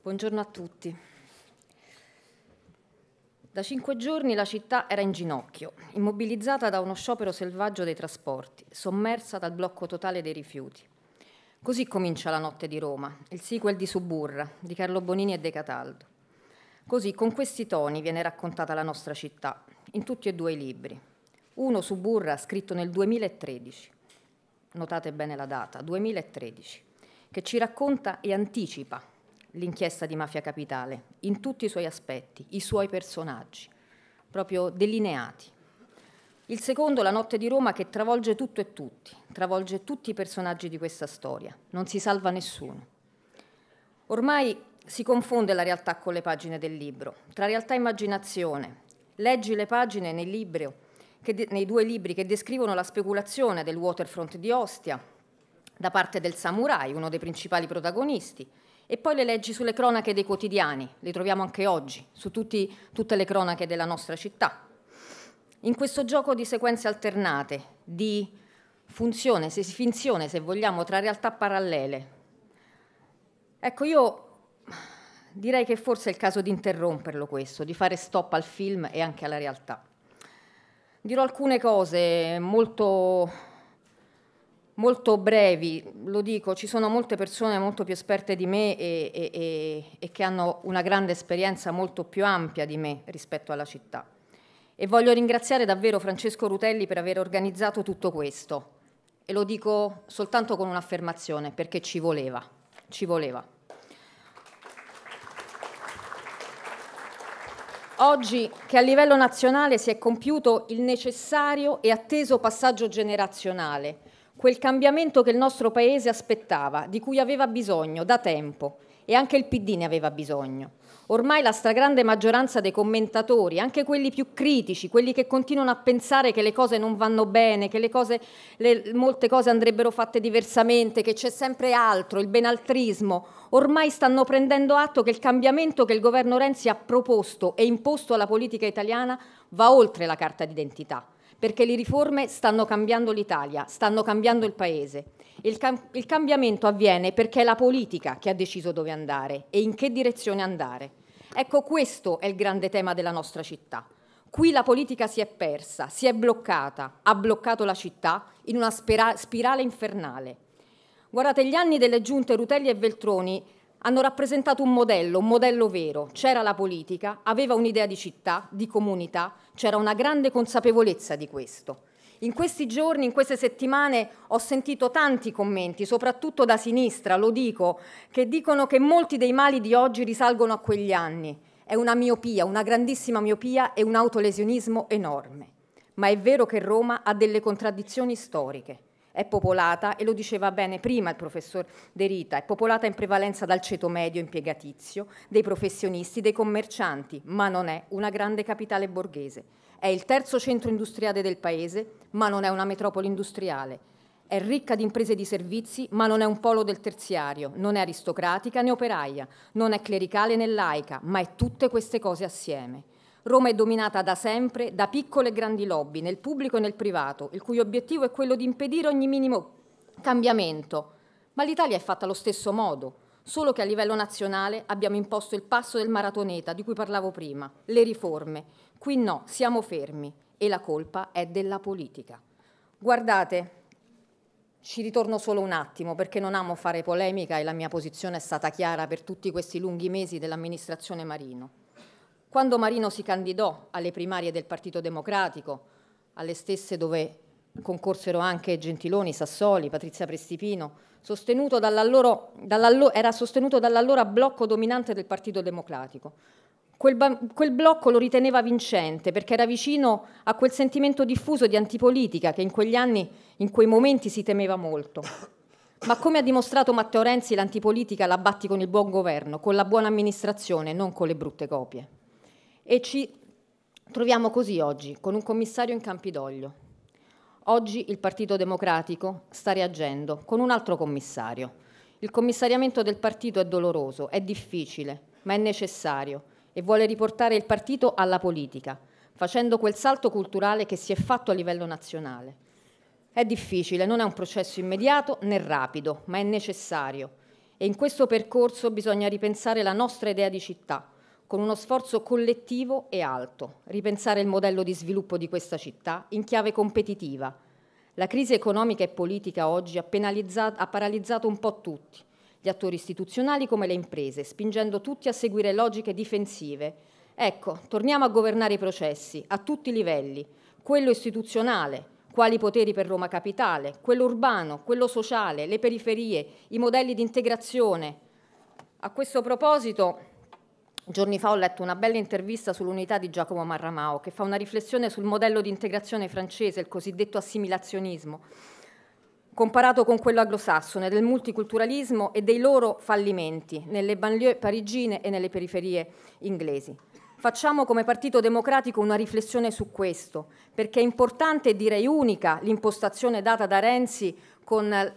Buongiorno a tutti. Da cinque giorni la città era in ginocchio, immobilizzata da uno sciopero selvaggio dei trasporti, sommersa dal blocco totale dei rifiuti. Così comincia La notte di Roma, il sequel di Suburra, di Carlo Bonini e De Cataldo. Così, con questi toni, viene raccontata la nostra città, in tutti e due i libri. Uno Suburra, scritto nel 2013, notate bene la data, 2013, che ci racconta e anticipa l'inchiesta di Mafia Capitale, in tutti i suoi aspetti, i suoi personaggi, proprio delineati. Il secondo, La notte di Roma, che travolge tutto e tutti, travolge tutti i personaggi di questa storia, non si salva nessuno. Ormai si confonde la realtà con le pagine del libro, tra realtà e immaginazione. Leggi le pagine nel libro, nei due libri che descrivono la speculazione del waterfront di Ostia da parte del samurai, uno dei principali protagonisti, e poi le leggi sulle cronache dei quotidiani, le troviamo anche oggi, su tutti, tutte le cronache della nostra città. In questo gioco di sequenze alternate, di funzione, se, finzione se vogliamo, tra realtà parallele. Ecco, io direi che forse è il caso di interromperlo questo, di fare stop al film e anche alla realtà. Dirò alcune cose molto molto brevi, lo dico, ci sono molte persone molto più esperte di me e, e, e, e, che hanno una grande esperienza molto più ampia di me rispetto alla città. E voglio ringraziare davvero Francesco Rutelli per aver organizzato tutto questo. E lo dico soltanto con un'affermazione, perché ci voleva, ci voleva. Oggi che a livello nazionale si è compiuto il necessario e atteso passaggio generazionale, quel cambiamento che il nostro Paese aspettava, di cui aveva bisogno da tempo e anche il PD ne aveva bisogno. Ormai la stragrande maggioranza dei commentatori, anche quelli più critici, quelli che continuano a pensare che le cose non vanno bene, che le cose, le, molte cose andrebbero fatte diversamente, che c'è sempre altro, il benaltrismo, ormai stanno prendendo atto che il cambiamento che il governo Renzi ha proposto e imposto alla politica italiana va oltre la carta d'identità perché le riforme stanno cambiando l'Italia, stanno cambiando il Paese. Il, cam il, cambiamento avviene perché è la politica che ha deciso dove andare e in che direzione andare. Ecco questo è il grande tema della nostra città. Qui la politica si è persa, si è bloccata, ha bloccato la città in una spirale infernale. Guardate, gli anni delle giunte Rutelli e Veltroni hanno rappresentato un modello, un modello vero. C'era la politica, aveva un'idea di città, di comunità, c'era una grande consapevolezza di questo. In questi giorni, in queste settimane ho sentito tanti commenti, soprattutto da sinistra, lo dico, che dicono che molti dei mali di oggi risalgono a quegli anni. È una miopia, una grandissima miopia e un autolesionismo enorme. Ma è vero che Roma ha delle contraddizioni storiche è popolata, e lo diceva bene prima il professor De Rita, è popolata in prevalenza dal ceto medio impiegatizio, dei professionisti, dei commercianti, ma non è una grande capitale borghese. È il terzo centro industriale del paese, ma non è una metropoli industriale. È ricca di imprese e di servizi, ma non è un polo del terziario, non è aristocratica né operaia, non è clericale né laica, ma è tutte queste cose assieme. Roma è dominata da sempre da piccole e grandi lobby, nel pubblico e nel privato, il cui obiettivo è quello di impedire ogni minimo cambiamento. Ma l'Italia è fatta allo stesso modo, solo che a livello nazionale abbiamo imposto il passo del maratoneta di cui parlavo prima, le riforme. Qui no, siamo fermi e la colpa è della politica. Guardate, ci ritorno solo un attimo perché non amo fare polemica e la mia posizione è stata chiara per tutti questi lunghi mesi dell'amministrazione Marino. Quando Marino si candidò alle primarie del Partito Democratico, alle stesse dove concorsero anche Gentiloni, Sassoli, Patrizia Prestipino, sostenuto dall'allora, era sostenuto dall'allora blocco dominante del Partito Democratico. Quel, quel blocco lo riteneva vincente perché era vicino a quel sentimento diffuso di antipolitica che in quegli anni, in quei momenti si temeva molto. Ma come ha dimostrato Matteo Renzi, l'antipolitica la batti con il buon governo, con la buona amministrazione, non con le brutte copie. E ci troviamo così oggi, con un commissario in Campidoglio. Oggi il Partito Democratico sta reagendo con un altro commissario. Il commissariamento del partito è doloroso, è difficile, ma è necessario e vuole riportare il partito alla politica, facendo quel salto culturale che si è fatto a livello nazionale. È difficile, non è un processo immediato né rapido, ma è necessario. E in questo percorso bisogna ripensare la nostra idea di città, con uno sforzo collettivo e alto, ripensare il modello di sviluppo di questa città in chiave competitiva. La crisi economica e politica oggi ha, ha paralizzato un po' tutti, gli attori istituzionali come le imprese, spingendo tutti a seguire logiche difensive. Ecco, torniamo a governare i processi, a tutti i livelli, quello istituzionale, quali poteri per Roma Capitale, quello urbano, quello sociale, le periferie, i modelli di integrazione. A questo proposito Giorni fa ho letto una bella intervista sull'unità di Giacomo Marramao che fa una riflessione sul modello di integrazione francese, il cosiddetto assimilazionismo, comparato con quello anglosassone del multiculturalismo e dei loro fallimenti nelle banlieue parigine e nelle periferie inglesi. Facciamo come Partito Democratico una riflessione su questo, perché è importante e direi unica l'impostazione data da Renzi con,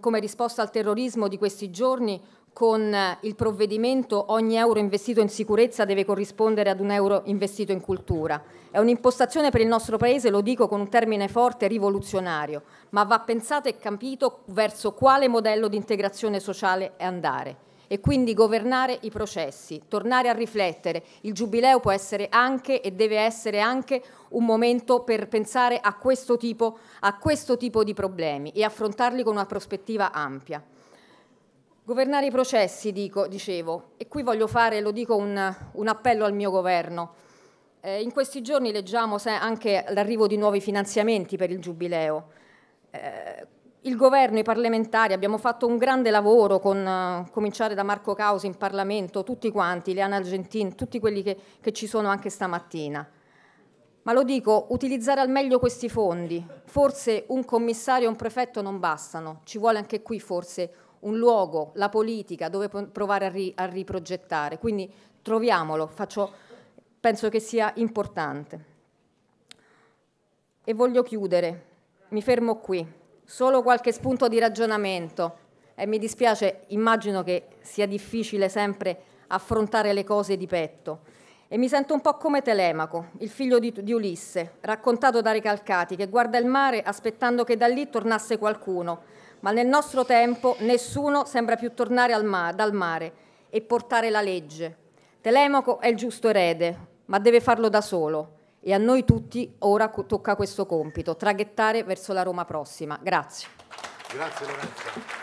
come risposta al terrorismo di questi giorni con il provvedimento ogni euro investito in sicurezza deve corrispondere ad un euro investito in cultura. È un'impostazione per il nostro Paese, lo dico con un termine forte, rivoluzionario, ma va pensato e capito verso quale modello di integrazione sociale è andare e quindi governare i processi, tornare a riflettere. Il giubileo può essere anche e deve essere anche un momento per pensare a questo tipo, a questo tipo di problemi e affrontarli con una prospettiva ampia. Governare i processi, dico, dicevo, e qui voglio fare, lo dico, un, un appello al mio governo. Eh, in questi giorni leggiamo anche l'arrivo di nuovi finanziamenti per il Giubileo. Eh, il governo, i parlamentari, abbiamo fatto un grande lavoro con, uh, cominciare da Marco Causi in Parlamento, tutti quanti, Leana Argentin, tutti quelli che, che ci sono anche stamattina. Ma lo dico, utilizzare al meglio questi fondi, forse un commissario e un prefetto non bastano, ci vuole anche qui forse un un luogo, la politica, dove provare a, ri, a riprogettare. Quindi troviamolo, faccio, penso che sia importante. E voglio chiudere, mi fermo qui, solo qualche spunto di ragionamento. E mi dispiace, immagino che sia difficile sempre affrontare le cose di petto. E mi sento un po' come Telemaco, il figlio di, di, Ulisse, raccontato da Ricalcati, che guarda il mare aspettando che da lì tornasse qualcuno ma nel nostro tempo nessuno sembra più tornare ma dal mare e portare la legge. Telemaco è il giusto erede, ma deve farlo da solo e a noi tutti ora tocca questo compito, traghettare verso la Roma prossima. Grazie. Grazie Lorenzo.